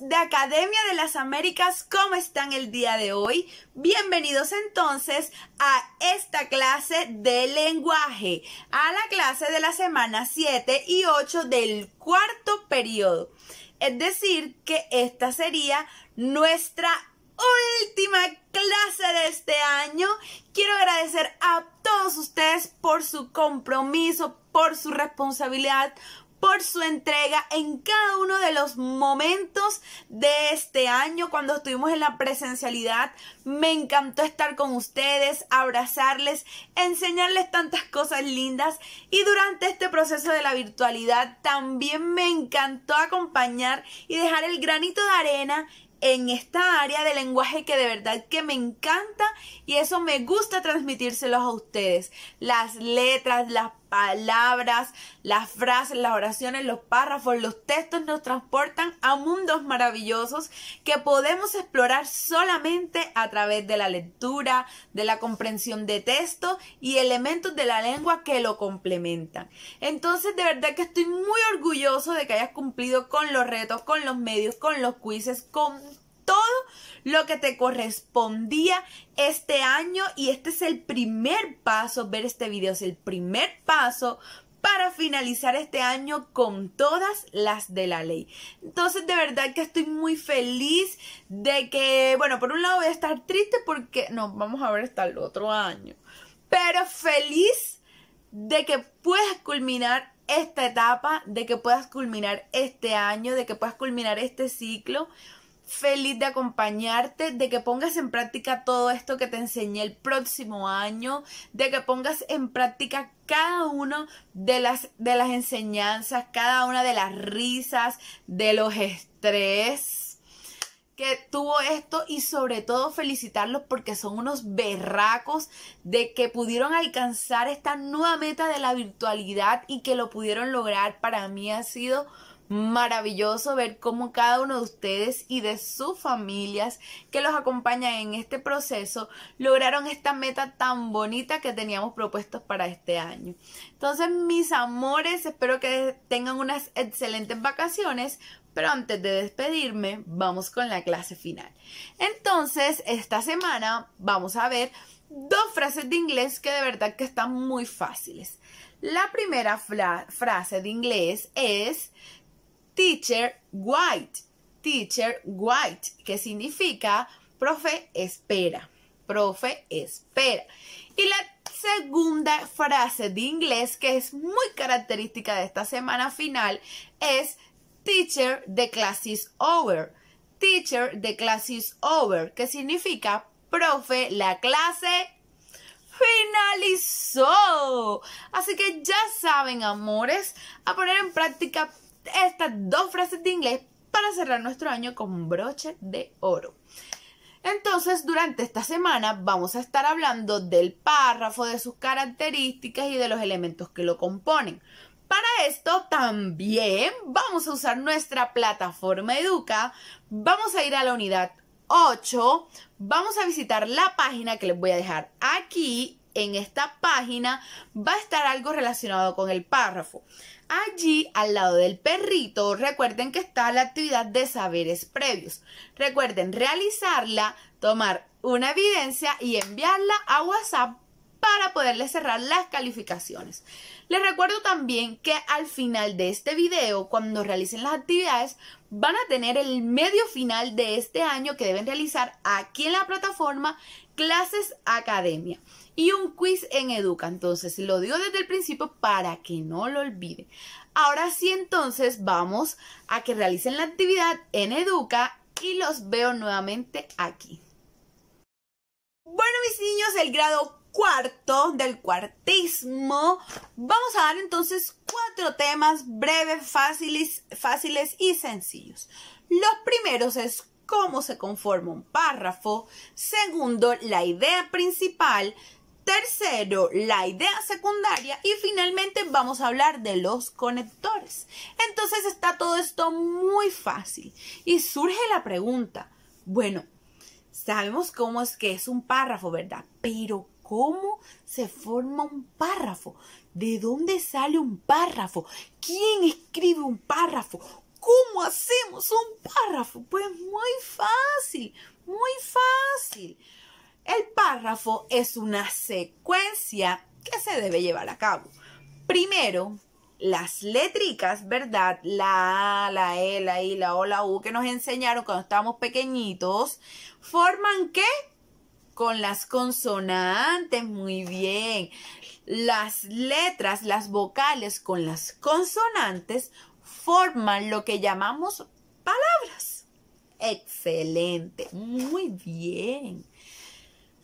de Academia de las Américas, ¿cómo están el día de hoy? Bienvenidos entonces a esta clase de lenguaje, a la clase de la semana 7 y 8 del cuarto periodo. Es decir, que esta sería nuestra última clase de este año. Quiero agradecer a todos ustedes por su compromiso, por su responsabilidad, por su entrega en cada uno de los momentos de este año cuando estuvimos en la presencialidad. Me encantó estar con ustedes, abrazarles, enseñarles tantas cosas lindas y durante este proceso de la virtualidad también me encantó acompañar y dejar el granito de arena en esta área de lenguaje que de verdad que me encanta y eso me gusta transmitírselos a ustedes. Las letras, las palabras, las frases, las oraciones, los párrafos, los textos nos transportan a mundos maravillosos que podemos explorar solamente a través de la lectura, de la comprensión de texto y elementos de la lengua que lo complementan. Entonces, de verdad que estoy muy orgulloso de que hayas cumplido con los retos, con los medios, con los quizzes, con todo lo que te correspondía este año y este es el primer paso, ver este video es el primer paso para finalizar este año con todas las de la ley. Entonces de verdad que estoy muy feliz de que, bueno, por un lado voy a estar triste porque no, vamos a ver hasta el otro año, pero feliz de que puedas culminar esta etapa, de que puedas culminar este año, de que puedas culminar este ciclo feliz de acompañarte, de que pongas en práctica todo esto que te enseñé el próximo año, de que pongas en práctica cada una de las, de las enseñanzas, cada una de las risas, de los estrés que tuvo esto y sobre todo felicitarlos porque son unos berracos de que pudieron alcanzar esta nueva meta de la virtualidad y que lo pudieron lograr. Para mí ha sido maravilloso ver cómo cada uno de ustedes y de sus familias que los acompañan en este proceso lograron esta meta tan bonita que teníamos propuestos para este año. Entonces, mis amores, espero que tengan unas excelentes vacaciones. Pero antes de despedirme, vamos con la clase final. Entonces, esta semana vamos a ver dos frases de inglés que de verdad que están muy fáciles. La primera frase de inglés es teacher white, teacher white, que significa profe espera, profe espera. Y la segunda frase de inglés que es muy característica de esta semana final es teacher, the class is over. Teacher, the class is over, que significa profe, la clase finalizó. Así que ya saben, amores, a poner en práctica estas dos frases de inglés para cerrar nuestro año con broche de oro. Entonces, durante esta semana vamos a estar hablando del párrafo, de sus características y de los elementos que lo componen. Para esto también vamos a usar nuestra plataforma Educa, vamos a ir a la unidad 8, vamos a visitar la página que les voy a dejar aquí en esta página va a estar algo relacionado con el párrafo. Allí, al lado del perrito, recuerden que está la actividad de saberes previos. Recuerden realizarla, tomar una evidencia y enviarla a WhatsApp para poderle cerrar las calificaciones. Les recuerdo también que al final de este video, cuando realicen las actividades, van a tener el medio final de este año que deben realizar aquí en la plataforma Clases Academia y un quiz en Educa. Entonces, lo digo desde el principio para que no lo olvide. Ahora sí, entonces, vamos a que realicen la actividad en Educa y los veo nuevamente aquí. Bueno, mis niños, el grado cuarto del cuartismo, vamos a dar entonces cuatro temas breves, fáciles, fáciles y sencillos. Los primeros es cómo se conforma un párrafo. Segundo, la idea principal. Tercero, la idea secundaria. Y finalmente vamos a hablar de los conectores. Entonces está todo esto muy fácil. Y surge la pregunta, bueno, sabemos cómo es que es un párrafo, ¿verdad? Pero ¿cómo se forma un párrafo? ¿De dónde sale un párrafo? ¿Quién escribe un párrafo? ¿Cómo hacemos un párrafo? Pues muy fácil, muy fácil. El párrafo es una secuencia que se debe llevar a cabo. Primero, las letricas, ¿verdad? La A, la E, la I, la O, la U que nos enseñaron cuando estábamos pequeñitos, forman qué? Con las consonantes, muy bien. Las letras, las vocales con las consonantes forman lo que llamamos palabras. Excelente, muy bien.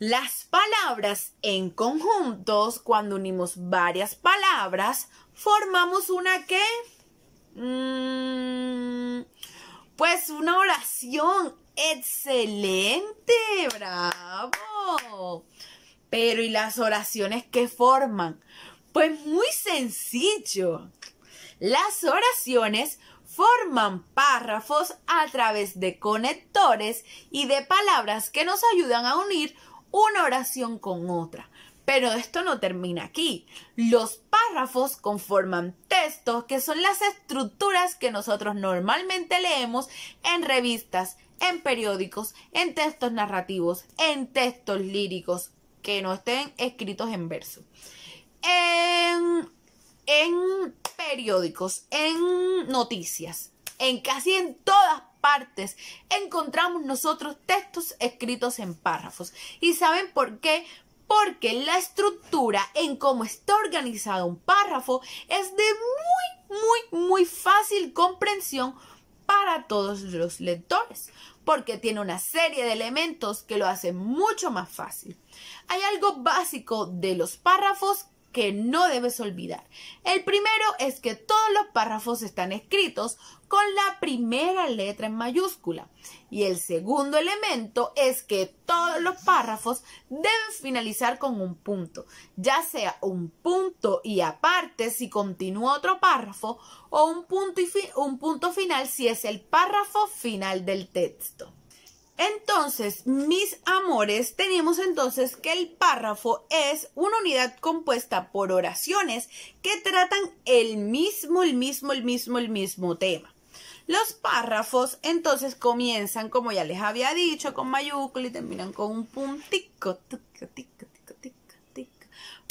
Las palabras en conjuntos, cuando unimos varias palabras, formamos una que... Mm, pues una oración excelente, bravo. Pero ¿y las oraciones que forman? Pues muy sencillo. Las oraciones forman párrafos a través de conectores y de palabras que nos ayudan a unir una oración con otra. Pero esto no termina aquí. Los párrafos conforman textos que son las estructuras que nosotros normalmente leemos en revistas, en periódicos, en textos narrativos, en textos líricos que no estén escritos en verso. En, periódicos, en noticias, en casi en todas partes encontramos nosotros textos escritos en párrafos. ¿Y saben por qué? Porque la estructura en cómo está organizado un párrafo es de muy, muy, muy fácil comprensión para todos los lectores, porque tiene una serie de elementos que lo hacen mucho más fácil. Hay algo básico de los párrafos que no debes olvidar. El primero es que todos los párrafos están escritos con la primera letra en mayúscula. Y el segundo elemento es que todos los párrafos deben finalizar con un punto, ya sea un punto y aparte si continúa otro párrafo o un punto, un punto final si es el párrafo final del texto. Entonces, mis amores, tenemos entonces que el párrafo es una unidad compuesta por oraciones que tratan el mismo, el mismo, el mismo, el mismo tema. Los párrafos entonces comienzan, como ya les había dicho, con mayúscula y terminan con un puntico.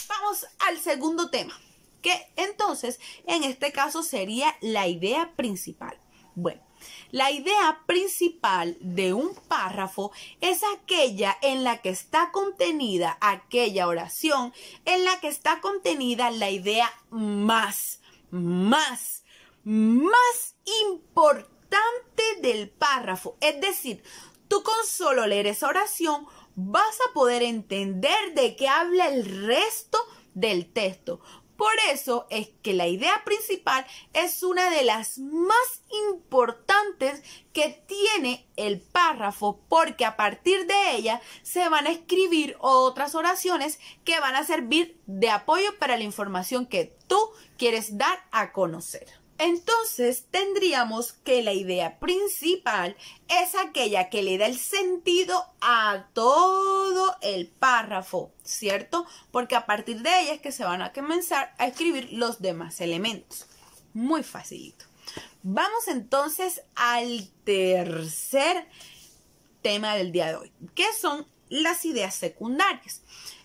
Vamos al segundo tema, que entonces en este caso sería la idea principal. Bueno, la idea principal de un párrafo es aquella en la que está contenida aquella oración, en la que está contenida la idea más, más, más importante del párrafo. Es decir, tú con solo leer esa oración vas a poder entender de qué habla el resto del texto. Por eso es que la idea principal es una de las más importantes que tiene el párrafo porque a partir de ella se van a escribir otras oraciones que van a servir de apoyo para la información que tú quieres dar a conocer. Entonces tendríamos que la idea principal es aquella que le da el sentido a todo el párrafo, ¿cierto? Porque a partir de ella es que se van a comenzar a escribir los demás elementos. Muy facilito. Vamos entonces al tercer tema del día de hoy, que son las ideas secundarias.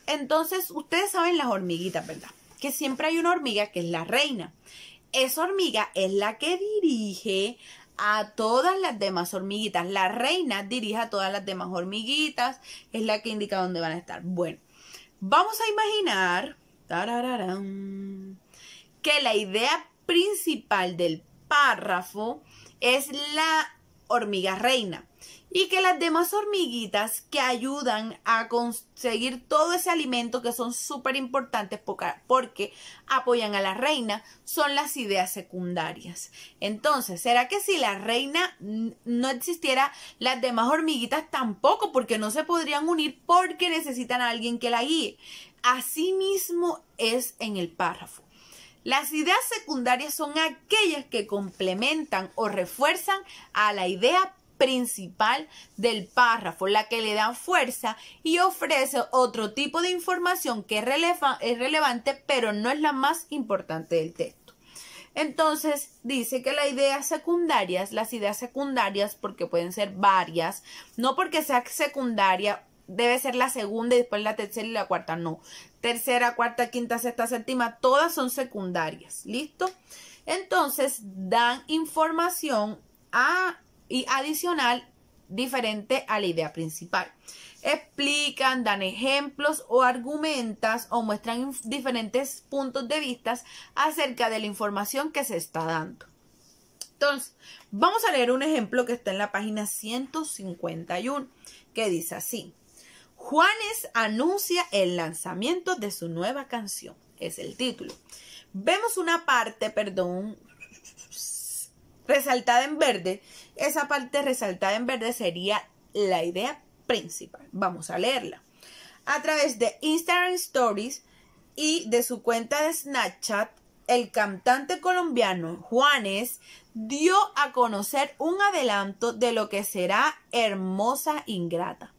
Entonces, ustedes saben las hormiguitas, ¿verdad? Que siempre hay una hormiga que es la reina esa hormiga es la que dirige a todas las demás hormiguitas. La reina dirige a todas las demás hormiguitas, es la que indica dónde van a estar. Bueno, vamos a imaginar que la idea principal del párrafo es la hormiga reina y que las demás hormiguitas que ayudan a conseguir todo ese alimento que son súper importantes porque apoyan a la reina son las ideas secundarias. Entonces, ¿será que si la reina no existiera, las demás hormiguitas tampoco porque no se podrían unir porque necesitan a alguien que la guíe? Asimismo es en el párrafo. Las ideas secundarias son aquellas que complementan o refuerzan a la idea principal del párrafo, la que le dan fuerza y ofrece otro tipo de información que es, releva es relevante, pero no es la más importante del texto. Entonces, dice que las ideas secundarias, las ideas secundarias, porque pueden ser varias, no porque sea secundaria, debe ser la segunda y después la tercera y la cuarta, no. Tercera, cuarta, quinta, sexta, séptima, todas son secundarias, ¿listo? Entonces, dan información a y adicional diferente a la idea principal. Explican, dan ejemplos o argumentas o muestran diferentes puntos de vista acerca de la información que se está dando. Entonces, vamos a leer un ejemplo que está en la página 151, que dice así. Juanes anuncia el lanzamiento de su nueva canción. Es el título. Vemos una parte, perdón, resaltada en verde, esa parte resaltada en verde sería la idea principal. Vamos a leerla. A través de Instagram Stories y de su cuenta de Snapchat, el cantante colombiano Juanes dio a conocer un adelanto de lo que será Hermosa Ingrata.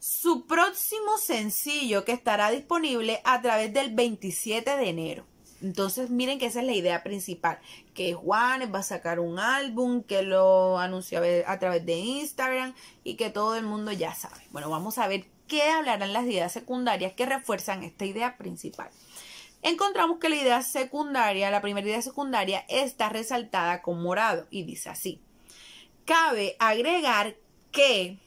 Su próximo sencillo que estará disponible a través del 27 de enero. Entonces miren que esa es la idea principal, que Juan va a sacar un álbum, que lo anunció a, través de Instagram y que todo el mundo ya sabe. Bueno, vamos a ver qué hablarán las ideas secundarias que refuerzan esta idea principal. Encontramos que la idea secundaria, la primera idea secundaria, está resaltada con morado y dice así. Cabe agregar que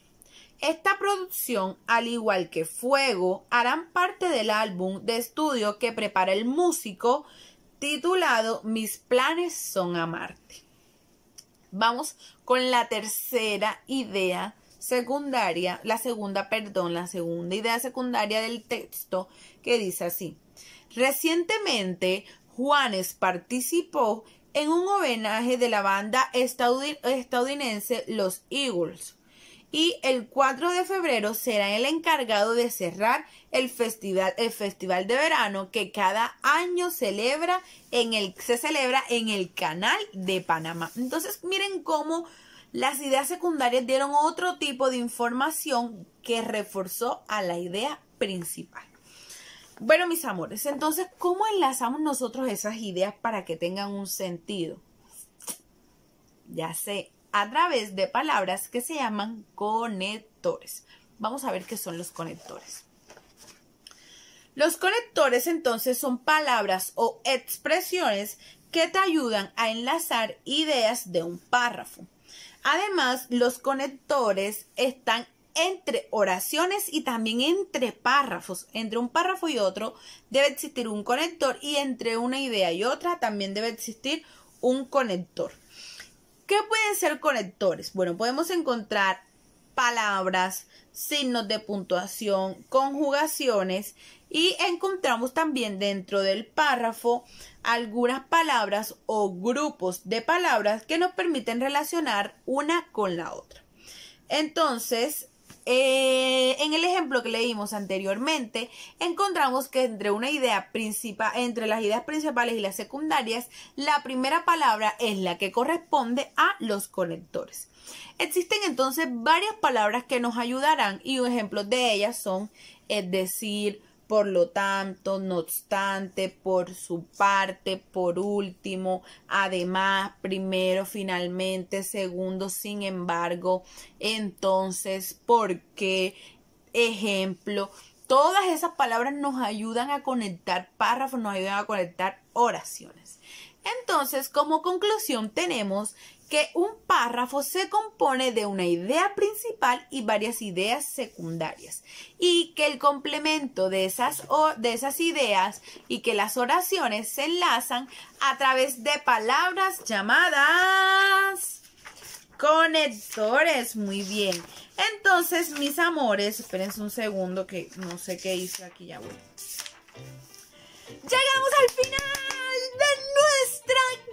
esta producción, al igual que Fuego, harán parte del álbum de estudio que prepara el músico titulado Mis planes son amarte. Vamos con la tercera idea secundaria, la segunda, perdón, la segunda idea secundaria del texto que dice así. Recientemente, Juanes participó en un homenaje de la banda estadounidense Los Eagles y el 4 de febrero será el encargado de cerrar el festival, el festival de verano que cada año celebra en el, se celebra en el canal de Panamá. Entonces miren cómo las ideas secundarias dieron otro tipo de información que reforzó a la idea principal. Bueno, mis amores, entonces, ¿cómo enlazamos nosotros esas ideas para que tengan un sentido? Ya sé, a través de palabras que se llaman conectores. Vamos a ver qué son los conectores. Los conectores entonces son palabras o expresiones que te ayudan a enlazar ideas de un párrafo. Además, los conectores están entre oraciones y también entre párrafos. Entre un párrafo y otro debe existir un conector y entre una idea y otra también debe existir un conector. ¿Qué pueden ser conectores? Bueno, podemos encontrar palabras, signos de puntuación, conjugaciones y encontramos también dentro del párrafo algunas palabras o grupos de palabras que nos permiten relacionar una con la otra. Entonces, eh, en el ejemplo que leímos anteriormente, encontramos que entre una idea principal, entre las ideas principales y las secundarias, la primera palabra es la que corresponde a los conectores. Existen entonces varias palabras que nos ayudarán y un ejemplo de ellas son, es decir, por lo tanto, no obstante, por su parte, por último, además, primero, finalmente, segundo, sin embargo, entonces, ¿por qué? Ejemplo, todas esas palabras nos ayudan a conectar párrafos, nos ayudan a conectar oraciones. Entonces, como conclusión tenemos que un párrafo se compone de una idea principal y varias ideas secundarias y que el complemento de esas, o de esas ideas y que las oraciones se enlazan a través de palabras llamadas conectores. Muy bien. Entonces, mis amores, espérense un segundo que no sé qué hice aquí, ya voy. Llegamos al final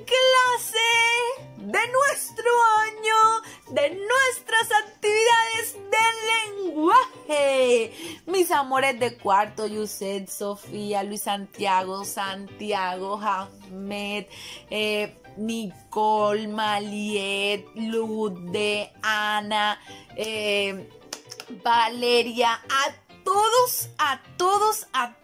clase, de nuestro año, de nuestras actividades de lenguaje. Mis amores de cuarto, Yuset, Sofía, Luis Santiago, Santiago, Ahmed, eh, Nicole, Maliet, Lude, Ana, eh, Valeria, a todos, a todos, a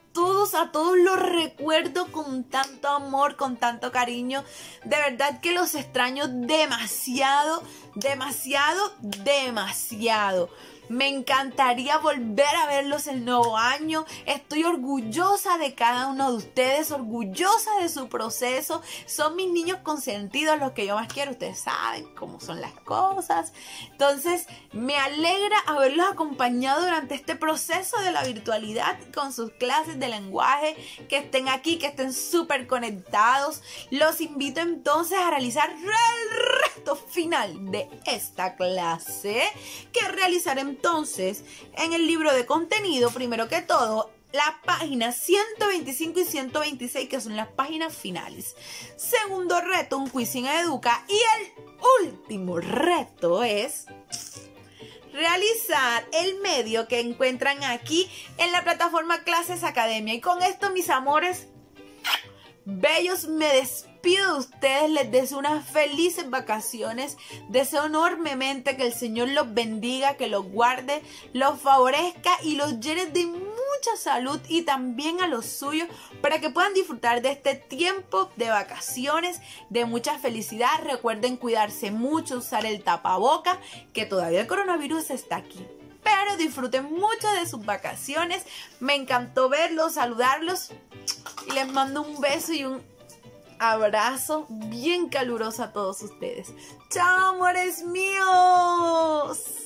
a todos los recuerdo con tanto amor, con tanto cariño. De verdad que los extraño demasiado, demasiado, demasiado. Me encantaría volver a verlos el nuevo año. Estoy orgullosa de cada uno de ustedes, orgullosa de su proceso. Son mis niños consentidos, los que yo más quiero. Ustedes saben cómo son las cosas. Entonces, me alegra haberlos acompañado durante este proceso de la virtualidad con sus clases de lenguaje. Que estén aquí, que estén súper conectados. Los invito entonces a realizar el resto final de esta clase que realizaré entonces en el libro de contenido, primero que todo, las páginas 125 y 126, que son las páginas finales. Segundo reto, un quiz en Educa. Y el último reto es realizar el medio que encuentran aquí en la plataforma Clases Academia. Y con esto, mis amores, bellos, me despido Pido de ustedes, les deseo unas felices vacaciones, deseo enormemente que el Señor los bendiga, que los guarde, los favorezca y los llene de mucha salud y también a los suyos para que puedan disfrutar de este tiempo de vacaciones, de mucha felicidad. Recuerden cuidarse mucho, usar el tapaboca, que todavía el coronavirus está aquí pero disfruten mucho de sus vacaciones. Me encantó verlos, saludarlos y les mando un beso y un abrazo bien caluroso a todos ustedes. ¡Chao, amores míos!